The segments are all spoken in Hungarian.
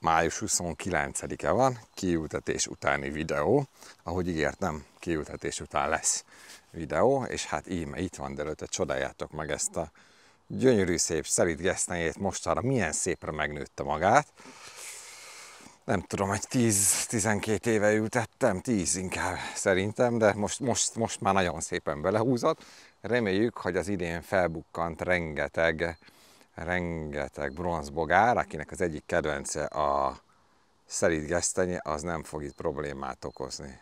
Május 29-e van, kiültetés utáni videó. Ahogy ígértem, kiültetés után lesz videó, és hát íme itt van, de előtte csodáljátok meg ezt a gyönyörű szép szerint gesztenyét mostanra, milyen szépre megnőtte magát nem tudom, egy 10-12 éve ültettem, 10 inkább szerintem, de most, most, most már nagyon szépen belehúzott. Reméljük, hogy az idén felbukkant rengeteg, rengeteg bronzbogár, akinek az egyik kedvence a szerint gesztenye, az nem fog itt problémát okozni.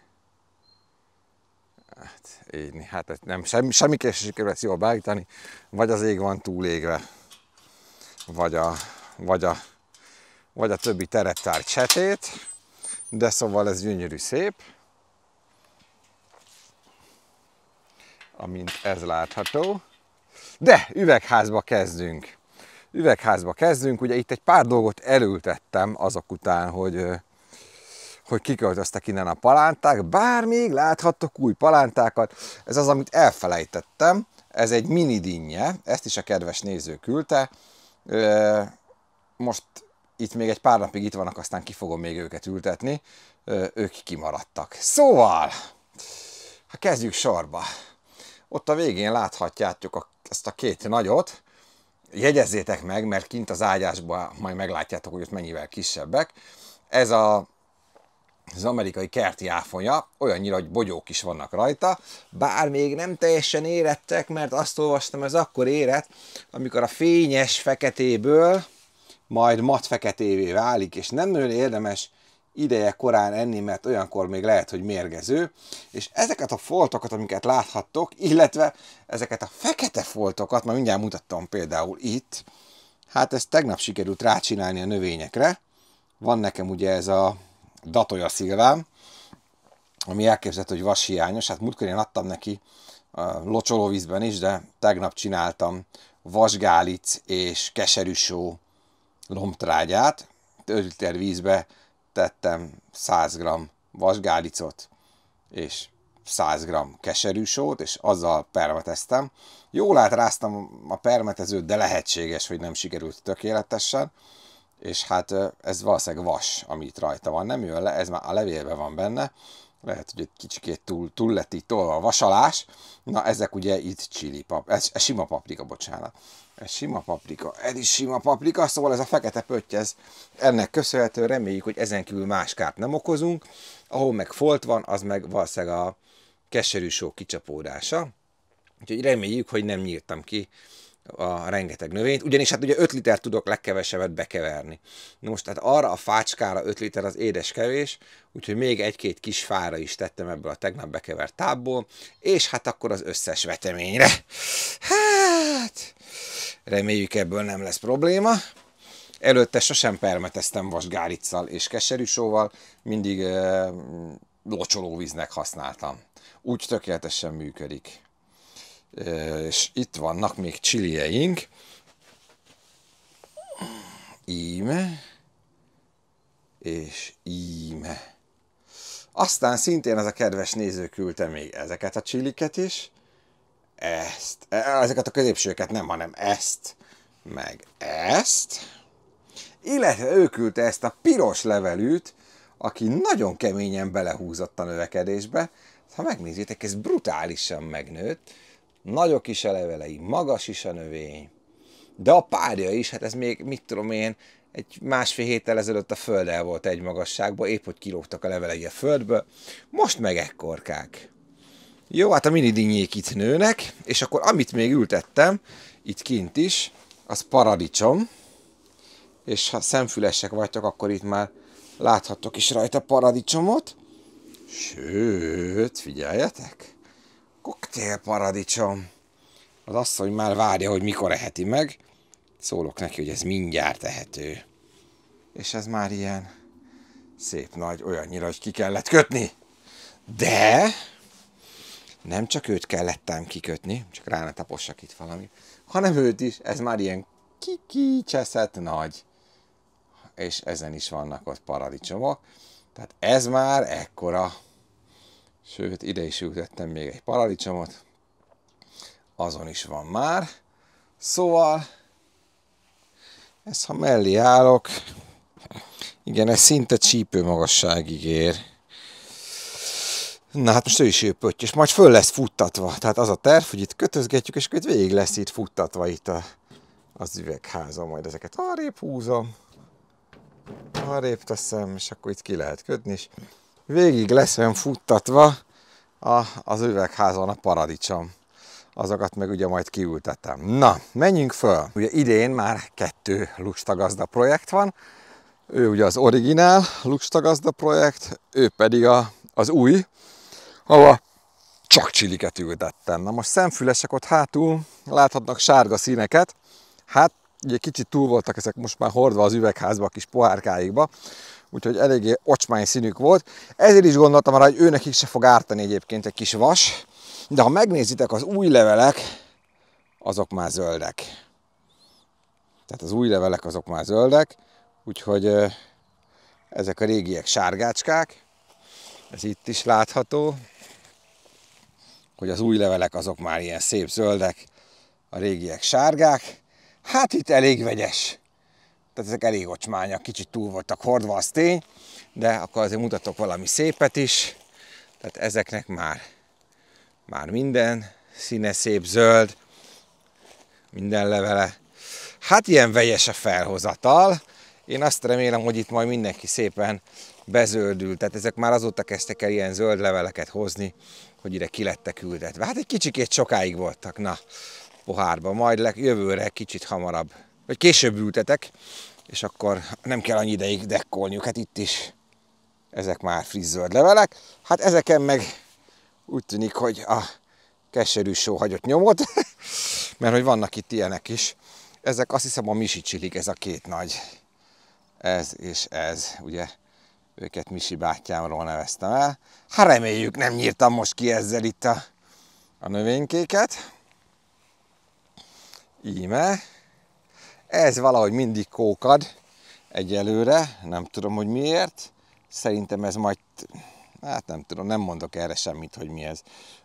Hát, így, hát, hát nem, semmi, semmi sem sikerül ezt jól beállítani, vagy az ég van túlégve, vagy a, vagy a vagy a többi terettárgy csetét, de szóval ez gyönyörű szép. Amint ez látható. De üvegházba kezdünk. Üvegházba kezdünk, ugye itt egy pár dolgot elültettem azok után, hogy hogy kiköltöztek innen a palánták, bár még láthattok új palántákat, ez az, amit elfelejtettem, ez egy mini dinnye, ezt is a kedves néző küldte, most itt még egy pár napig itt vannak, aztán ki fogom még őket ültetni. Ők kimaradtak. Szóval, ha kezdjük sorba. Ott a végén láthatjátok a, ezt a két nagyot. Jegyezzétek meg, mert kint az ágyásban majd meglátjátok, hogy ott mennyivel kisebbek. Ez a az amerikai kerti áfonya, olyannyira, hogy bogyók is vannak rajta, bár még nem teljesen érettek, mert azt olvastam, ez akkor érett, amikor a fényes feketéből, majd mat feketévé válik, és nem nagyon érdemes ideje korán enni, mert olyankor még lehet, hogy mérgező, és ezeket a foltokat, amiket láthattok, illetve ezeket a fekete foltokat, már mindjárt mutattam például itt, hát ezt tegnap sikerült rácsinálni a növényekre, van nekem ugye ez a datoja szilvám, ami elképzelhető, hogy hiányos. hát múltkor én adtam neki a locsolóvízben is, de tegnap csináltam vasgálic és só romtrágyát, liter vízbe tettem 100 g vasgálicot, és 100 g keserűsót, és azzal permeteztem. Jól átráztam a permetezőt, de lehetséges, hogy nem sikerült tökéletesen, és hát ez valószínűleg vas, ami itt rajta van, nem jön le, ez már a levélben van benne, lehet, hogy egy kicsikét túl, túl lett itt tolva a vasalás, na ezek ugye itt csili pap, ez, ez sima paprika, bocsánat. Ez sima paprika, ez is sima paprika, szóval ez a fekete pötty, ez ennek köszönhető, reméljük, hogy ezen kívül más kárt nem okozunk. Ahol meg folt van, az meg valószínűleg a keserű só kicsapódása. Úgyhogy reméljük, hogy nem nyírtam ki a rengeteg növényt, ugyanis hát ugye 5 liter tudok legkevesebbet bekeverni. Na most hát arra a fácskára 5 liter az édes kevés, úgyhogy még egy-két kis fára is tettem ebből a tegnap bekevert tábból, és hát akkor az összes veteményre. Hát... Reméljük ebből nem lesz probléma. Előtte sosem permeteztem vasgáriccal és sóval, mindig e, locsolóvíznek használtam. Úgy tökéletesen működik. Uh, és itt vannak még csilieink. Íme és íme. Aztán szintén ez a kedves néző küldte még ezeket a csiliket is, ezt, e, ezeket a középsőket nem, hanem ezt, meg ezt, illetve ő küldte ezt a piros levelűt, aki nagyon keményen belehúzott a növekedésbe. Ha megnézitek, ez brutálisan megnőtt. Nagyok is a levelei, magas is a növény. De a párja is, hát ez még, mit tudom én, egy másfél héttel ezelőtt a földel volt egy magasságban, épp hogy kilógtak a levelei a földből, most meg ekkorkák. Jó, hát a mini dinnyék itt nőnek, és akkor amit még ültettem, itt kint is, az paradicsom, és ha szemfülesek vagytok, akkor itt már láthattok is rajta paradicsomot, sőt, figyeljetek, koktél paradicsom. Az asszony már várja, hogy mikor eheti meg, szólok neki, hogy ez mindjárt tehető. És ez már ilyen szép nagy, olyannyira, hogy ki kellett kötni. De nem csak őt kellett ám kikötni, csak rá ne tapossak itt valami, hanem őt is, ez már ilyen cseszett nagy. És ezen is vannak ott paradicsomok. Tehát ez már ekkora. Sőt, ide is ültettem még egy paradicsomot. Azon is van már. Szóval, ez ha mellé állok, igen, ez szinte csípő magasságig ér. Na hát most ő is ő pötty, és majd föl lesz futtatva. Tehát az a terv, hogy itt kötözgetjük, és itt végig lesz itt futtatva itt a, az üvegháza, majd ezeket arrébb húzom, arrébb teszem, és akkor itt ki lehet kötni, és végig lesz olyan futtatva a, az üvegházon a paradicsom. Azokat meg ugye majd kiültetem. Na, menjünk föl! Ugye idén már kettő Lustagazda projekt van. Ő ugye az originál Lustagazda projekt, ő pedig a, az új, ahova csak csiliket ültettem. Na most szemfülesek ott hátul láthatnak sárga színeket. Hát ugye kicsit túl voltak ezek most már hordva az üvegházba, a kis pohárkáikba, úgyhogy eléggé ocsmány színük volt. Ezért is gondoltam arra, hogy őnekik se fog ártani egyébként egy kis vas, de ha megnézitek az új levelek, azok már zöldek. Tehát az új levelek azok már zöldek, úgyhogy ezek a régiek sárgácskák, ez itt is látható, hogy az új levelek azok már ilyen szép zöldek, a régiek sárgák. Hát itt elég vegyes. Tehát ezek elég ocsmányak, kicsit túl voltak hordva, az tény, de akkor azért mutatok valami szépet is. Tehát ezeknek már, már minden színe szép zöld, minden levele. Hát ilyen vegyes a felhozatal. Én azt remélem, hogy itt majd mindenki szépen bezöldül. Tehát ezek már azóta kezdtek el ilyen zöld leveleket hozni, hogy ide ki lettek küldetve. Hát egy kicsikét sokáig voltak, na, pohárba, majd le, jövőre kicsit hamarabb, vagy később ültetek, és akkor nem kell annyi ideig dekkolniuk, hát itt is ezek már zöld levelek, hát ezeken meg úgy tűnik, hogy a keserű só hagyott nyomot, mert hogy vannak itt ilyenek is. Ezek azt hiszem a misi csilik, ez a két nagy. Ez és ez, ugye őket Misi bátyámról neveztem el. Hát reméljük nem nyírtam most ki ezzel itt a, a növénykéket. Íme. Ez valahogy mindig kókad egyelőre, nem tudom, hogy miért. Szerintem ez majd, hát nem tudom, nem mondok erre semmit, hogy mi ez.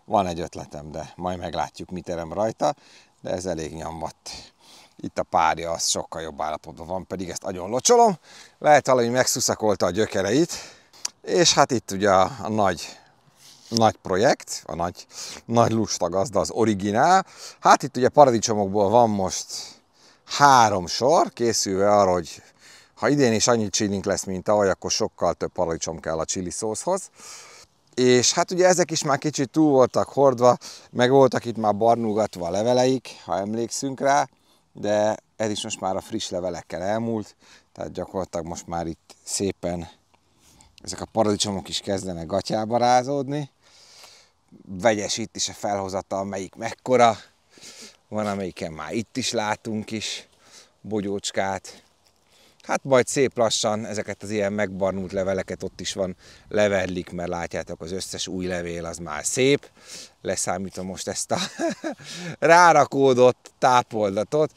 Van egy ötletem, de majd meglátjuk, mit terem rajta, de ez elég nyomvatt itt a párja az sokkal jobb állapotban van, pedig ezt nagyon locsolom. Lehet valami megszuszakolta a gyökereit, és hát itt ugye a, a nagy nagy projekt, a nagy, nagy lusta gazda, az originál. Hát itt ugye paradicsomokból van most három sor, készülve arra, hogy ha idén is annyi csillink lesz, mint tavaly, akkor sokkal több paradicsom kell a csili szószhoz. És hát ugye ezek is már kicsit túl voltak hordva, meg voltak itt már barnulgatva a leveleik, ha emlékszünk rá de ez is most már a friss levelekkel elmúlt, tehát gyakorlatilag most már itt szépen ezek a paradicsomok is kezdenek gatyába rázódni. Vegyes itt is a felhozata, amelyik mekkora, van amelyiken már itt is látunk is bogyócskát, hát majd szép lassan ezeket az ilyen megbarnult leveleket ott is van, leverlik, mert látjátok az összes új levél az már szép, leszámítom most ezt a rárakódott tápoldatot,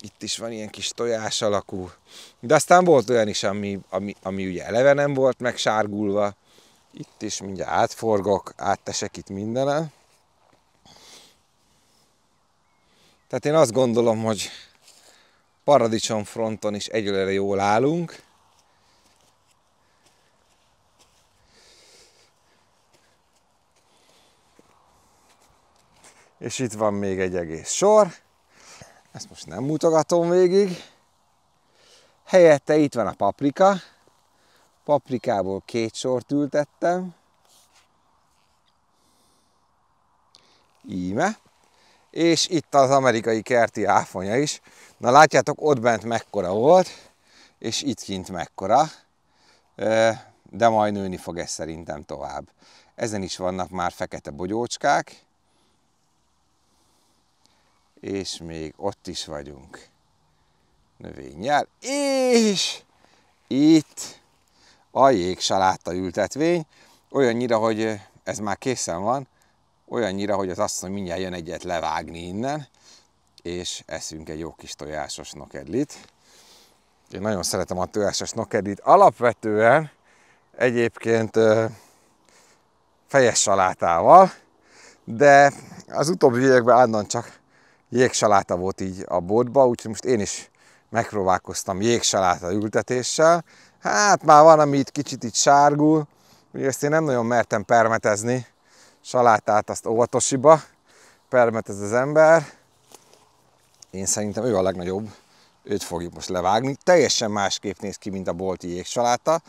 itt is van ilyen kis tojás alakú, de aztán volt olyan is, ami, ami, ami ugye eleve nem volt megsárgulva, itt is mindjárt átforgok, áttesek itt mindenen. Tehát én azt gondolom, hogy paradicsom fronton is egyelőre jól állunk. És itt van még egy egész sor. Ezt most nem mutogatom végig. Helyette itt van a paprika. Paprikából két sort ültettem. Íme és itt az amerikai kerti áfonya is. Na látjátok, ott bent mekkora volt, és itt kint mekkora, de majd nőni fog ez szerintem tovább. Ezen is vannak már fekete bogyócskák, és még ott is vagyunk növényjel, és itt a jégsaláta ültetvény, olyannyira, hogy ez már készen van, olyannyira, hogy az asszony mindjárt jön egyet levágni innen, és eszünk egy jó kis tojásos nokedlit. Én nagyon szeretem a tojásos nokedlit. Alapvetően egyébként fejes salátával, de az utóbbi években állandóan csak jégsaláta volt így a boltba, úgyhogy most én is megpróbálkoztam jégsaláta ültetéssel. Hát már van, ami itt kicsit itt sárgul, ugye ezt én nem nagyon mertem permetezni, salátát azt óvatosiba, permet ez az ember. Én szerintem ő a legnagyobb, őt fogjuk most levágni. Teljesen másképp néz ki, mint a bolti jégsaláta,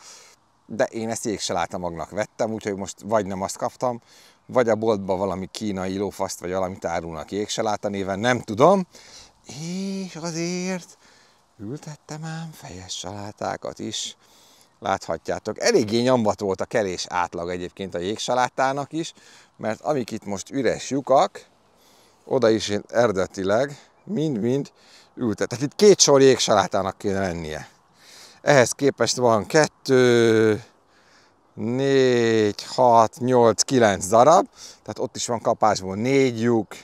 de én ezt jégsaláta magnak vettem, úgyhogy most vagy nem azt kaptam, vagy a boltban valami kínai lófaszt, vagy valamit árulnak jégsaláta néven, nem tudom. És azért ültettem ám fejes salátákat is láthatjátok. Eléggé nyambat volt a kerés átlag egyébként a jégsalátának is, mert amik itt most üres lyukak, oda is én eredetileg mind-mind ültet. Tehát itt két sor jégsalátának kéne lennie. Ehhez képest van kettő, négy, hat, nyolc, kilenc darab, tehát ott is van kapásból négy lyuk,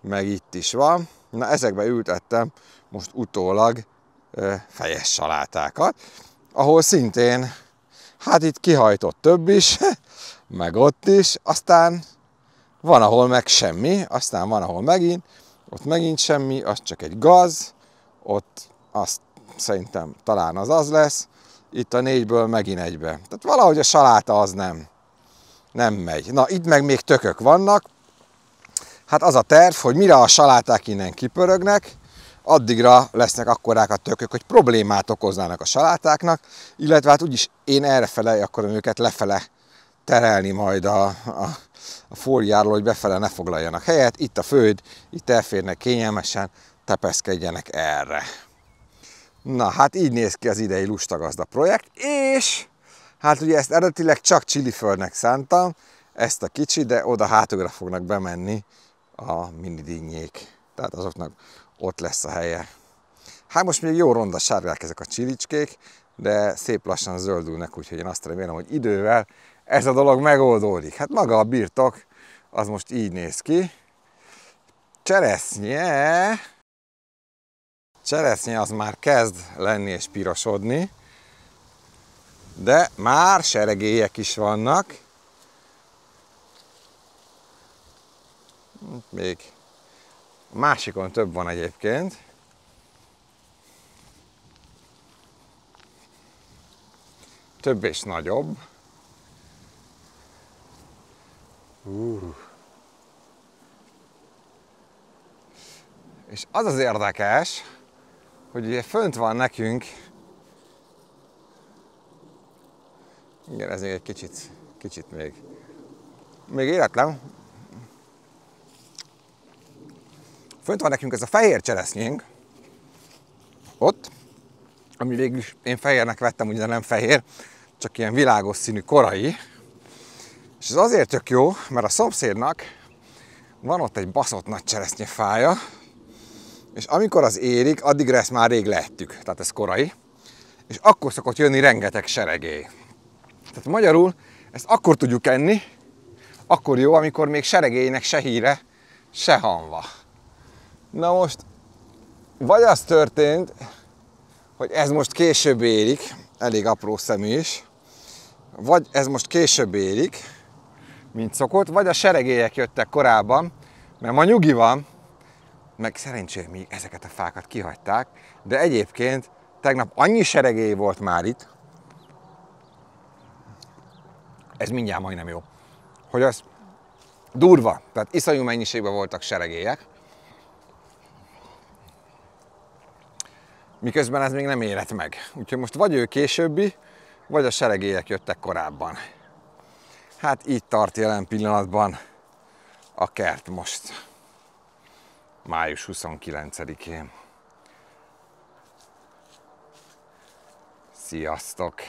meg itt is van. Na ezekbe ültettem most utólag fejes salátákat ahol szintén, hát itt kihajtott több is, meg ott is, aztán van, ahol meg semmi, aztán van, ahol megint, ott megint semmi, az csak egy gaz, ott azt szerintem talán az az lesz, itt a négyből megint egybe. Tehát valahogy a saláta az nem, nem megy. Na, itt meg még tökök vannak, hát az a terv, hogy mire a saláták innen kipörögnek, addigra lesznek akkorák a tökök, hogy problémát okoznának a salátáknak, illetve hát úgyis én errefele akarom őket lefele terelni majd a, a, a fóliáról, hogy befele ne foglaljanak helyet. Itt a föld itt elférnek kényelmesen, tepeszkedjenek erre. Na, hát így néz ki az idei lustagazda projekt, és hát ugye ezt eredetileg csak csiliföldnek szántam, ezt a kicsi, de oda hátogra fognak bemenni a dinnyék. Tehát azoknak ott lesz a helye. Hát most még jó ronda sárgák ezek a csilicskék, de szép lassan zöldülnek, úgyhogy én azt remélem, hogy idővel ez a dolog megoldódik. Hát maga a birtok, az most így néz ki. Cseresznye! Cseresznye az már kezd lenni és pirosodni, de már seregélyek is vannak. Még a másikon több van egyébként. Több és nagyobb. Uh. És az az érdekes, hogy ugye fönt van nekünk, igen, ez még egy kicsit, kicsit még, még életlen, Fönt van nekünk ez a fehér cseresznyénk, ott, ami végül is én fehérnek vettem, ugye nem fehér, csak ilyen világos színű korai. És ez azért tök jó, mert a szomszédnak van ott egy baszott nagy cseresznyefája, és amikor az érik, addigra ezt már rég lehettük, tehát ez korai, és akkor szokott jönni rengeteg seregé. Tehát magyarul ezt akkor tudjuk enni, akkor jó, amikor még seregének se híre, se hanva. Na most, vagy az történt, hogy ez most később érik, elég apró szemű is, vagy ez most később érik, mint szokott, vagy a seregélyek jöttek korábban, mert ma nyugi van, meg szerencsére még ezeket a fákat kihagyták, de egyébként tegnap annyi seregély volt már itt, ez mindjárt majdnem jó, hogy az durva, tehát iszonyú mennyiségben voltak seregélyek, miközben ez még nem érett meg. Úgyhogy most vagy ő későbbi, vagy a seregélyek jöttek korábban. Hát így tart jelen pillanatban a kert most. Május 29-én. Sziasztok!